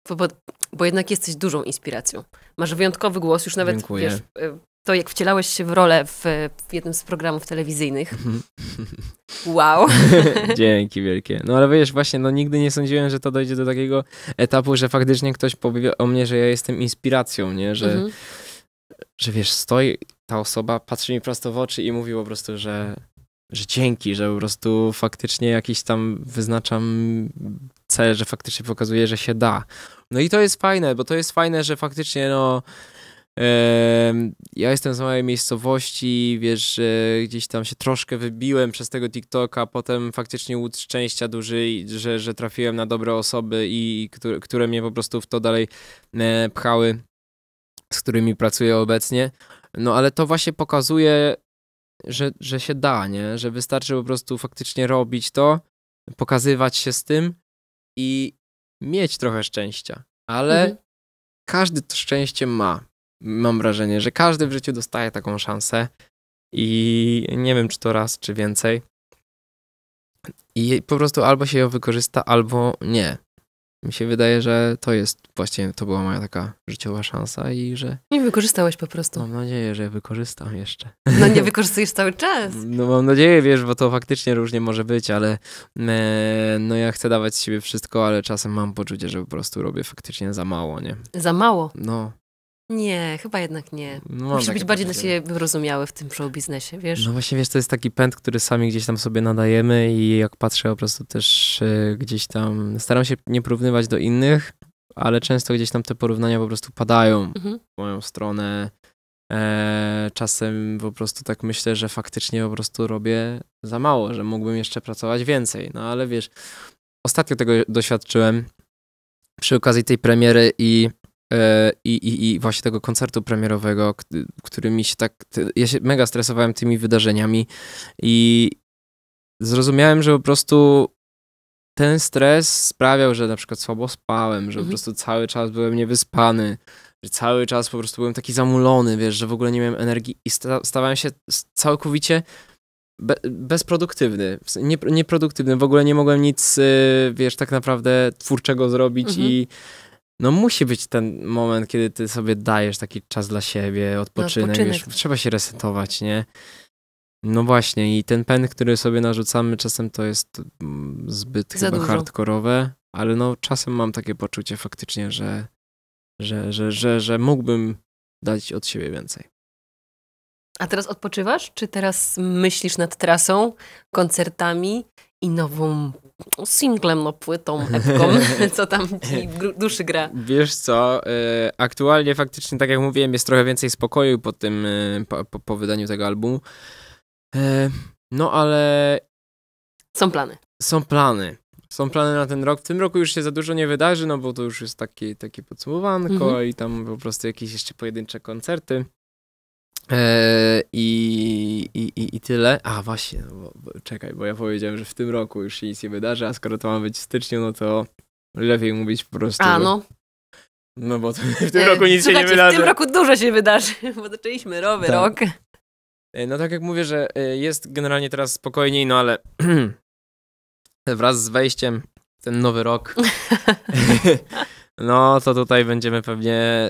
Bo, bo, bo, jednak jesteś dużą inspiracją. Masz wyjątkowy głos, już nawet Dziękuję. wiesz, e, to, jak wcielałeś się w rolę w, w jednym z programów telewizyjnych. Wow. Dzięki wielkie. No ale wiesz, właśnie, no nigdy nie sądziłem, że to dojdzie do takiego etapu, że faktycznie ktoś powie o mnie, że ja jestem inspiracją, nie? Że, mhm. że wiesz, stoi ta osoba, patrzy mi prosto w oczy i mówi po prostu, że, że dzięki, że po prostu faktycznie jakiś tam wyznaczam cel, że faktycznie pokazuje, że się da. No i to jest fajne, bo to jest fajne, że faktycznie no ja jestem z małej miejscowości, wiesz, gdzieś tam się troszkę wybiłem przez tego TikToka, potem faktycznie łódź szczęścia duży, że, że trafiłem na dobre osoby i które, które mnie po prostu w to dalej e, pchały, z którymi pracuję obecnie. No ale to właśnie pokazuje, że, że się da, nie? Że wystarczy po prostu faktycznie robić to, pokazywać się z tym i mieć trochę szczęścia. Ale mhm. każdy to szczęście ma mam wrażenie, że każdy w życiu dostaje taką szansę i nie wiem, czy to raz, czy więcej. I po prostu albo się ją wykorzysta, albo nie. Mi się wydaje, że to jest właśnie, to była moja taka życiowa szansa i że... Nie wykorzystałeś po prostu. Mam nadzieję, że wykorzystam jeszcze. No nie wykorzystujesz cały czas. No mam nadzieję, wiesz, bo to faktycznie różnie może być, ale e, no ja chcę dawać z siebie wszystko, ale czasem mam poczucie, że po prostu robię faktycznie za mało, nie? Za mało? No. Nie, chyba jednak nie. No, Musi być bardziej poczucie. dla siebie wyrozumiały w tym show biznesie, wiesz? No właśnie, wiesz, to jest taki pęd, który sami gdzieś tam sobie nadajemy i jak patrzę po prostu też y, gdzieś tam, staram się nie porównywać do innych, ale często gdzieś tam te porównania po prostu padają mhm. w moją stronę. E, czasem po prostu tak myślę, że faktycznie po prostu robię za mało, że mógłbym jeszcze pracować więcej. No ale wiesz, ostatnio tego doświadczyłem przy okazji tej premiery i E, I, i, I właśnie tego koncertu premierowego, który mi się tak. Ja się mega stresowałem tymi wydarzeniami i zrozumiałem, że po prostu ten stres sprawiał, że na przykład słabo spałem, że mhm. po prostu cały czas byłem niewyspany, że cały czas po prostu byłem taki zamulony, wiesz, że w ogóle nie miałem energii i sta stawałem się całkowicie be bezproduktywny, nie nieproduktywny, w ogóle nie mogłem nic, y, wiesz, tak naprawdę twórczego zrobić mhm. i no musi być ten moment, kiedy ty sobie dajesz taki czas dla siebie, odpoczynek, odpoczynek. Już, trzeba się resetować, nie? No właśnie i ten pęd, który sobie narzucamy czasem to jest mm, zbyt Za chyba dużo. hardkorowe, ale no czasem mam takie poczucie faktycznie, że, że, że, że, że mógłbym dać od siebie więcej. A teraz odpoczywasz? Czy teraz myślisz nad trasą, koncertami? i nową no, singlem, no płytą, epką, co tam ci duszy gra. Wiesz co, y, aktualnie faktycznie, tak jak mówiłem, jest trochę więcej spokoju po tym, y, po, po wydaniu tego albumu. Y, no ale... Są plany. Są plany. Są plany na ten rok. W tym roku już się za dużo nie wydarzy, no bo to już jest takie, taki podsumowanko mhm. i tam po prostu jakieś jeszcze pojedyncze koncerty. E, I, i, i, tyle. A właśnie, no bo, bo, czekaj, bo ja powiedziałem, że w tym roku już się nic nie wydarzy, a skoro to ma być w styczniu, no to lepiej mówić po prostu. A no. No bo to, w tym e, roku nic się nie wydarzy. W tym roku dużo się wydarzy, bo zaczęliśmy nowy tak. rok. E, no tak jak mówię, że jest generalnie teraz spokojniej, no ale wraz z wejściem ten nowy rok no to tutaj będziemy pewnie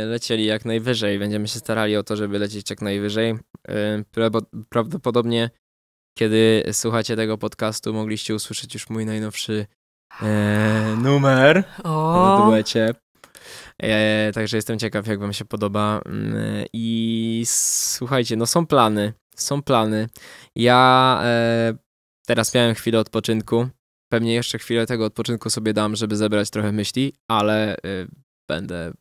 yy, lecieli jak najwyżej. Będziemy się starali o to, żeby lecieć jak najwyżej. Yy, prawdopodobnie, kiedy słuchacie tego podcastu, mogliście usłyszeć już mój najnowszy yy, numer o. w duecie. E, także jestem ciekaw, jak wam się podoba. Mm, I słuchajcie, no są plany. Są plany. Ja e, teraz miałem chwilę odpoczynku Pewnie jeszcze chwilę tego odpoczynku sobie dam, żeby zebrać trochę myśli, ale y, będę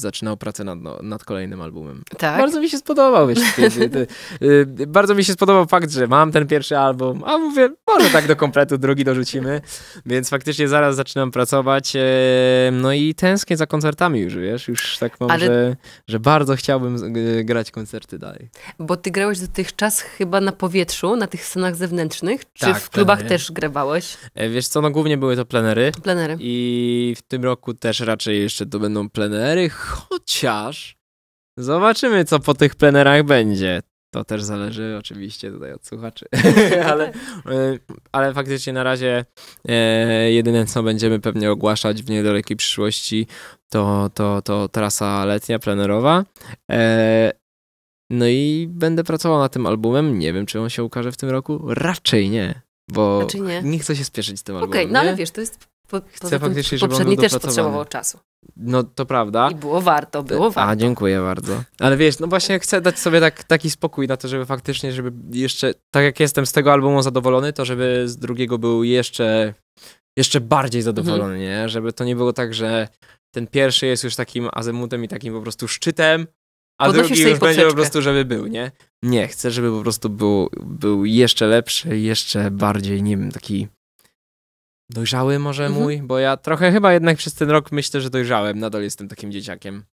zaczynał pracę nad, no, nad kolejnym albumem. Tak? Bardzo mi się spodobał, wiesz, ty, ty, ty, bardzo mi się spodobał fakt, że mam ten pierwszy album, a mówię, może tak do kompletu drugi dorzucimy, więc faktycznie zaraz zaczynam pracować, e, no i tęsknię za koncertami już, wiesz, już tak mam, Ale... że, że bardzo chciałbym e, grać koncerty dalej. Bo ty grałeś dotychczas chyba na powietrzu, na tych scenach zewnętrznych, czy tak, w klubach też grywałeś? E, wiesz co, no głównie były to plenery. Plenery. I w tym roku też raczej jeszcze to będą plenery, Chociaż zobaczymy, co po tych plenerach będzie. To też zależy oczywiście tutaj od słuchaczy, ale, e, ale faktycznie na razie e, jedyne co będziemy pewnie ogłaszać w niedalekiej przyszłości to, to, to trasa letnia, plenerowa. E, no i będę pracował nad tym albumem. Nie wiem, czy on się ukaże w tym roku. Raczej nie. Bo znaczy nie. nie chcę się spieszyć z tym albumem. Okej, okay, no ale wiesz, to jest Chcę faktycznie, żeby poprzedni też potrzebował czasu. No to prawda. I było warto, było warto. A, dziękuję bardzo. Ale wiesz, no właśnie chcę dać sobie tak, taki spokój na to, żeby faktycznie, żeby jeszcze, tak jak jestem z tego albumu zadowolony, to żeby z drugiego był jeszcze, jeszcze bardziej zadowolony, mhm. nie? Żeby to nie było tak, że ten pierwszy jest już takim azemutem i takim po prostu szczytem, a Podnosisz drugi już będzie po prostu, żeby był, nie? Nie, chcę, żeby po prostu był, był jeszcze lepszy, jeszcze bardziej, nie wiem, taki dojrzały może mhm. mój, bo ja trochę chyba jednak przez ten rok myślę, że dojrzałem. Nadal jestem takim dzieciakiem.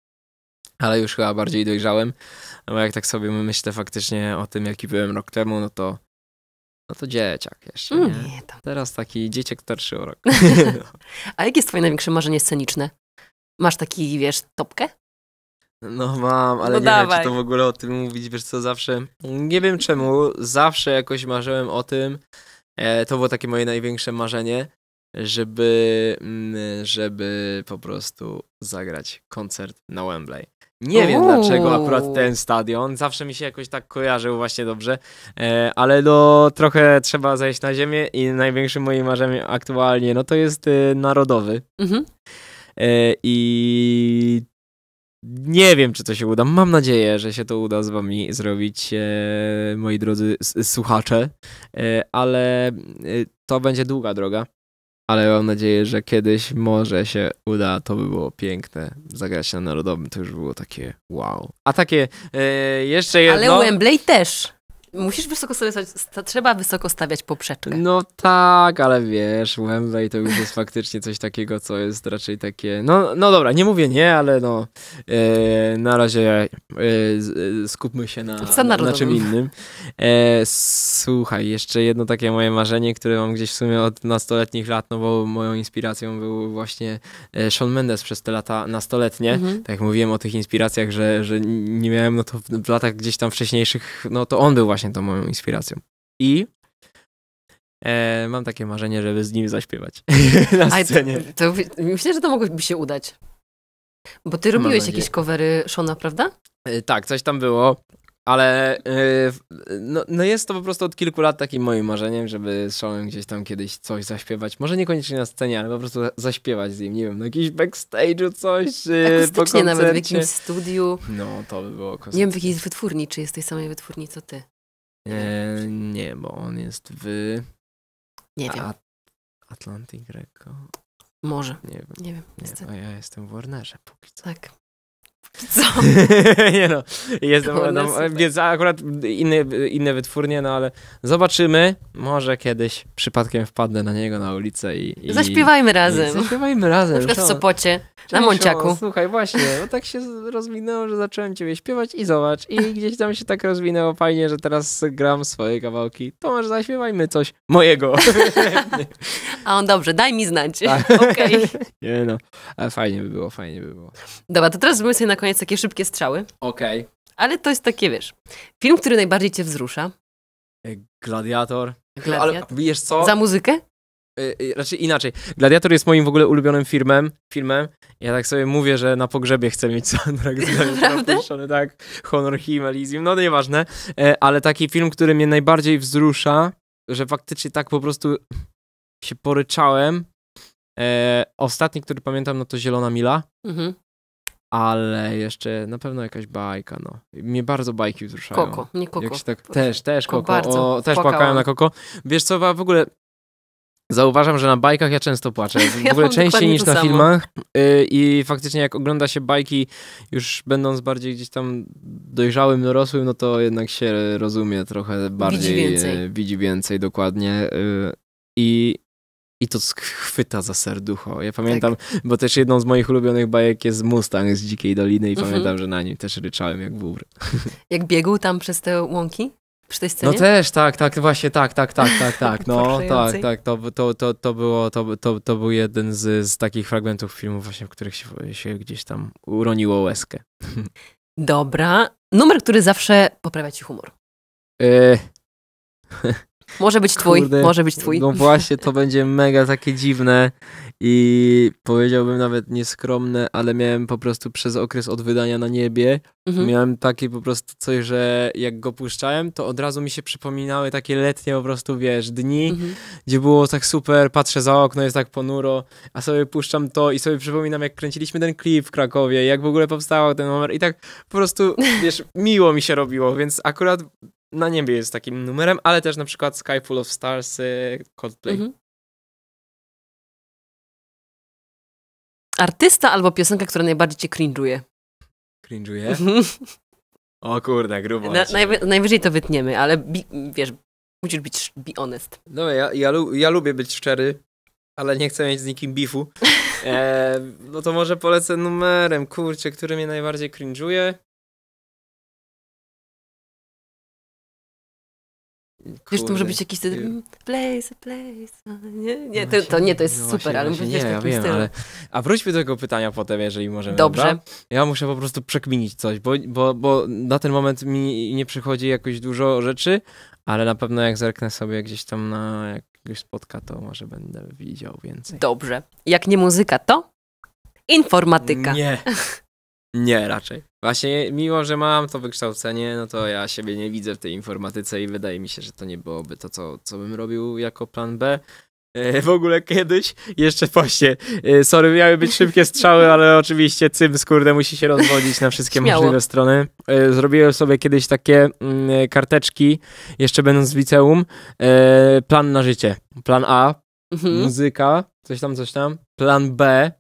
Ale już chyba bardziej dojrzałem. No bo jak tak sobie myślę faktycznie o tym, jaki byłem rok temu, no to no to dzieciak jeszcze. Mm, nie, Teraz taki dzieciak starszy o rok. No. A jakie jest twoje największe marzenie sceniczne? Masz taki, wiesz, topkę? No mam, ale no nie dawaj. wiem, czy to w ogóle o tym mówić, wiesz co, zawsze, nie wiem czemu, zawsze jakoś marzyłem o tym, e, to było takie moje największe marzenie, żeby, mm, żeby po prostu zagrać koncert na Wembley. Nie Uuu. wiem dlaczego akurat ten stadion, zawsze mi się jakoś tak kojarzył właśnie dobrze, e, ale no trochę trzeba zejść na ziemię i największym moim marzeniem aktualnie no to jest e, narodowy. Mhm. E, I nie wiem, czy to się uda. Mam nadzieję, że się to uda z wami zrobić, moi drodzy słuchacze, ale to będzie długa droga ale mam nadzieję, że kiedyś może się uda, to by było piękne. Zagrać na Narodowym to już było takie wow. A takie e, jeszcze jedno... Ale Wembley też. Musisz wysoko sobie to trzeba wysoko stawiać poprzeczkę. No tak, ale wiesz, Wembley to już jest faktycznie coś takiego, co jest raczej takie, no, no dobra, nie mówię nie, ale no e, na razie e, e skupmy się na, na, na czym innym. E, słuchaj, jeszcze jedno takie moje marzenie, które mam gdzieś w sumie od nastoletnich lat, no bo moją inspiracją był właśnie e, Sean Mendes przez te lata nastoletnie. Mhm. Tak jak mówiłem o tych inspiracjach, że, że nie miałem, no to w latach gdzieś tam wcześniejszych, no to on był właśnie właśnie tą moją inspiracją. I e, mam takie marzenie, żeby z nim zaśpiewać na scenie. to, to, myślę, że to mogłoby się udać. Bo ty robiłeś jakieś covery Shona, prawda? E, tak, coś tam było. Ale e, no, no, jest to po prostu od kilku lat takim moim marzeniem, żeby z Seanem gdzieś tam kiedyś coś zaśpiewać. Może niekoniecznie na scenie, ale po prostu zaśpiewać z nim, nie wiem, na jakimś backstage'u coś, e, po koncercie. nawet, w jakimś studiu. No, to by było koncert. Nie wiem, w jakiej wytwórni, czy jest tej samej wytwórni, co ty. E, nie, bo on jest w. Nie wiem. At Atlantic Greco. Może. Nie wiem. Nie wiem. Nie, a ja jestem w Warnerze póki co. Tak. Co? nie no, jestem, no, więc akurat inne, inne wytwórnie, no ale zobaczymy. Może kiedyś przypadkiem wpadnę na niego na ulicę i... i zaśpiewajmy razem. I zaśpiewajmy razem. Na przykład w Sopocie, na Monciaku. słuchaj, właśnie, no tak się rozwinęło, że zacząłem ciebie śpiewać i zobacz. I gdzieś tam się tak rozwinęło fajnie, że teraz gram swoje kawałki. To może zaśpiewajmy coś mojego. A on dobrze, daj mi znać. Ok. Tak. Okej. Okay. Nie no, ale fajnie by było, fajnie by było. Dobra, to teraz byśmy sobie na koniec koniec takie szybkie strzały. Okej. Okay. Ale to jest takie, wiesz, film, który najbardziej cię wzrusza. Gladiator. E, Gladiator. Ale wiesz co? Za muzykę? E, e, raczej inaczej. Gladiator jest moim w ogóle ulubionym filmem. filmem. Ja tak sobie mówię, że na pogrzebie chcę mieć soundtrack z Gladiatora tak. Honor Him, Elysium, no nieważne. Ale taki film, który mnie najbardziej wzrusza, że faktycznie tak po prostu się poryczałem. Ostatni, który pamiętam, no to Zielona Mila. Mhm ale jeszcze na pewno jakaś bajka, no. Mnie bardzo bajki wzruszają. Koko, nie Koko. Jak tak, też, też Koko. O, też płakałem. na Koko. Wiesz co, w ogóle Zauważam, że na bajkach ja często płaczę. W ja ogóle częściej niż na samo. filmach. Y, I faktycznie, jak ogląda się bajki, już będąc bardziej gdzieś tam dojrzałym, dorosłym, no to jednak się rozumie trochę bardziej. Widzi więcej. E, widzi więcej dokładnie. Y, I i to chwyta za serducho. Ja tak. pamiętam, tak. bo też jedną z moich ulubionych bajek jest Mustang z Dzikiej Doliny i mhm. pamiętam, że na nim też ryczałem jak wór. Jak biegł tam przez te łąki? Przy tej scenie? No też, tak, tak, właśnie tak, tak, tak, tak, tak, no tak, tak, to, to, to, to było, to, to, to był jeden z, z takich fragmentów filmów właśnie, w których się, się gdzieś tam uroniło łezkę. Dobra, numer, który zawsze poprawia ci humor. Y Może być twój, Kurde, może być twój. No właśnie, to będzie mega takie dziwne i powiedziałbym nawet nieskromne, ale miałem po prostu przez okres od wydania na niebie, mhm. miałem takie po prostu coś, że jak go puszczałem, to od razu mi się przypominały takie letnie po prostu, wiesz, dni, mhm. gdzie było tak super, patrzę za okno, jest tak ponuro, a sobie puszczam to i sobie przypominam, jak kręciliśmy ten klip w Krakowie, jak w ogóle powstał ten numer i tak po prostu, wiesz, miło mi się robiło, więc akurat na niebie jest takim numerem, ale też na przykład Sky Full of Stars y, Coldplay. Mhm. Artysta albo piosenka, która najbardziej cię cringe'uje? Cringe'uje? O kurde, grubo. Na, najwy- najwyżej to wytniemy, ale bi- wiesz, musisz być be honest. No ja, ja, lu- ja lubię być szczery, ale nie chcę mieć z nikim bifu. E, no to może polecę numerem, kurczę, który mnie najbardziej cringe'uje. Wiesz, to może być jakiś wtedy mm, place, place, nie? No nie, to, to, nie, to jest no super, właśnie, ale mówisz nie, ja wiem, ale... A wróćmy do tego pytania potem, jeżeli możemy. Dobrze. Dobra? Ja muszę po prostu przekminić coś, bo, bo, bo na ten moment mi nie przychodzi jakoś dużo rzeczy, ale na pewno jak zerknę sobie gdzieś tam na jakiegoś spotka, to może będę widział więcej. Dobrze. Jak nie muzyka, to informatyka. Nie. Nie, raczej. Właśnie miło, że mam to wykształcenie, no to ja siebie nie widzę w tej informatyce i wydaje mi się, że to nie byłoby to, co, co bym robił jako plan B. E, w ogóle kiedyś, jeszcze właśnie, e, sorry, miały być szybkie strzały, ale oczywiście cym skurde musi się rozwodzić na wszystkie Śmiało. możliwe strony. E, zrobiłem sobie kiedyś takie mm, karteczki, jeszcze będąc w liceum, plan na życie. Plan A, mhm. muzyka, coś tam, coś tam. Plan B,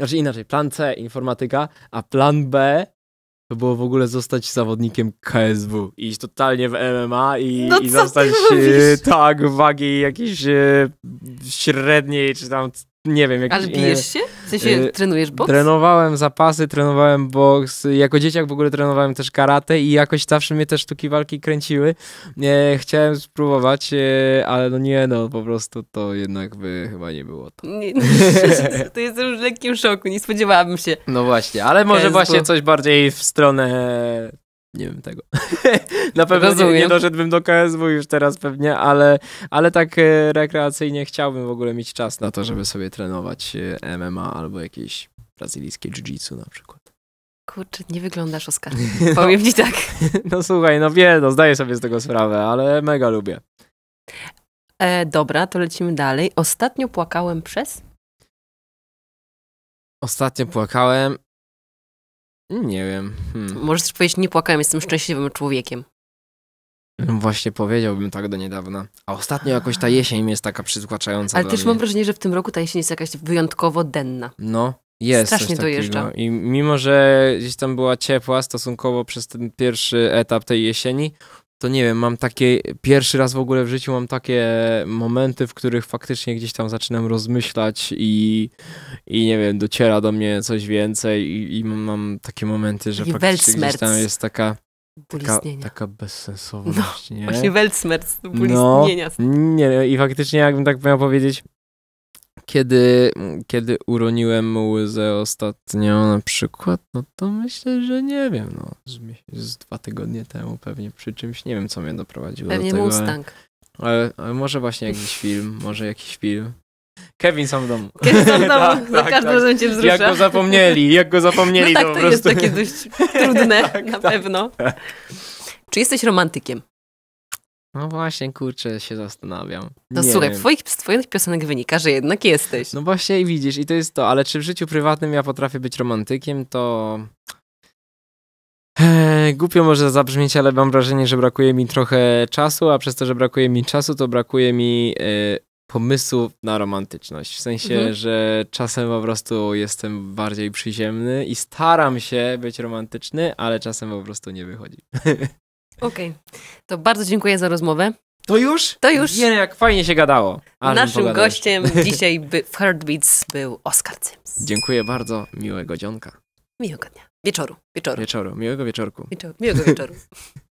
znaczy inaczej, plan C, informatyka, a plan B to było w ogóle zostać zawodnikiem KSW i iść totalnie w MMA i, no i zostać e, tak wagi jakiejś e, średniej, czy tam nie wiem. Jakiejś, Ale bijesz się? Ty się trenujesz boks? Trenowałem zapasy, trenowałem boks. Jako dzieciak w ogóle trenowałem też karate i jakoś zawsze mnie te sztuki walki kręciły. E, chciałem spróbować, e, ale no nie, no po prostu to jednak by chyba nie było to. Nie, no, to jestem w lekkim szoku, nie spodziewałabym się. No właśnie, ale może właśnie coś bardziej w stronę nie wiem tego. Na pewno nie, nie doszedłbym do KSW już teraz pewnie, ale, ale tak e, rekreacyjnie chciałbym w ogóle mieć czas na to, żeby sobie trenować e, MMA albo jakieś brazylijskie jiu-jitsu na przykład. Kurczę, nie wyglądasz Oskar. No. Powiem ci tak. No słuchaj, no wiem, no zdaję sobie z tego sprawę, ale mega lubię. E, dobra, to lecimy dalej. Ostatnio płakałem przez? Ostatnio płakałem nie wiem. Hmm. Możesz też powiedzieć, nie płakałem, jestem szczęśliwym człowiekiem. No właśnie powiedziałbym tak do niedawna. A ostatnio jakoś ta jesień jest taka przytłaczająca. Ale też mnie. mam wrażenie, że w tym roku ta jesień jest jakaś wyjątkowo denna. No, jest. Strasznie dojeżdża. I mimo, że gdzieś tam była ciepła stosunkowo przez ten pierwszy etap tej jesieni, to nie wiem, mam takie, pierwszy raz w ogóle w życiu mam takie momenty, w których faktycznie gdzieś tam zaczynam rozmyślać i, i nie wiem, dociera do mnie coś więcej i, i mam takie momenty, że I faktycznie gdzieś tam jest taka taka, taka no, bezsensowność, no, nie? Właśnie Weltschmerz, ból no, istnienia. Nie, i faktycznie jakbym tak miał powiedzieć, kiedy, kiedy uroniłem mu łzę ostatnio na przykład, no to myślę, że nie wiem, no z, z dwa tygodnie temu pewnie przy czymś, nie wiem co mnie doprowadziło pewnie do tego. Pewnie Mustang. Ale, ale, ale może właśnie jakiś film, może jakiś film. Kevin sam w domu. Kevin sam w domu, tak, za tak, każdym tak. razem cię wzrusza. Jak go zapomnieli, jak go zapomnieli. No tak, to, to jest takie dość trudne, tak, na tak. pewno. Czy jesteś romantykiem? No właśnie, kurczę, się zastanawiam. No nie słuchaj, twoich, z twoich piosenek wynika, że jednak jesteś. No właśnie i widzisz, i to jest to, ale czy w życiu prywatnym ja potrafię być romantykiem, to... głupio może zabrzmieć, ale mam wrażenie, że brakuje mi trochę czasu, a przez to, że brakuje mi czasu, to brakuje mi e, pomysłów na romantyczność. W sensie, mhm. że czasem po prostu jestem bardziej przyziemny i staram się być romantyczny, ale czasem po prostu nie wychodzi. Okej, okay. to bardzo dziękuję za rozmowę. To już? To już. Nie, no, jak fajnie się gadało. Aż Naszym gościem dzisiaj by, w Heartbeats był Oskar Sims. Dziękuję bardzo, miłego dzionka. Miłego dnia. Wieczoru. Wieczoru. Wieczoru. Miłego wieczorku. wieczoru, miłego wieczoru.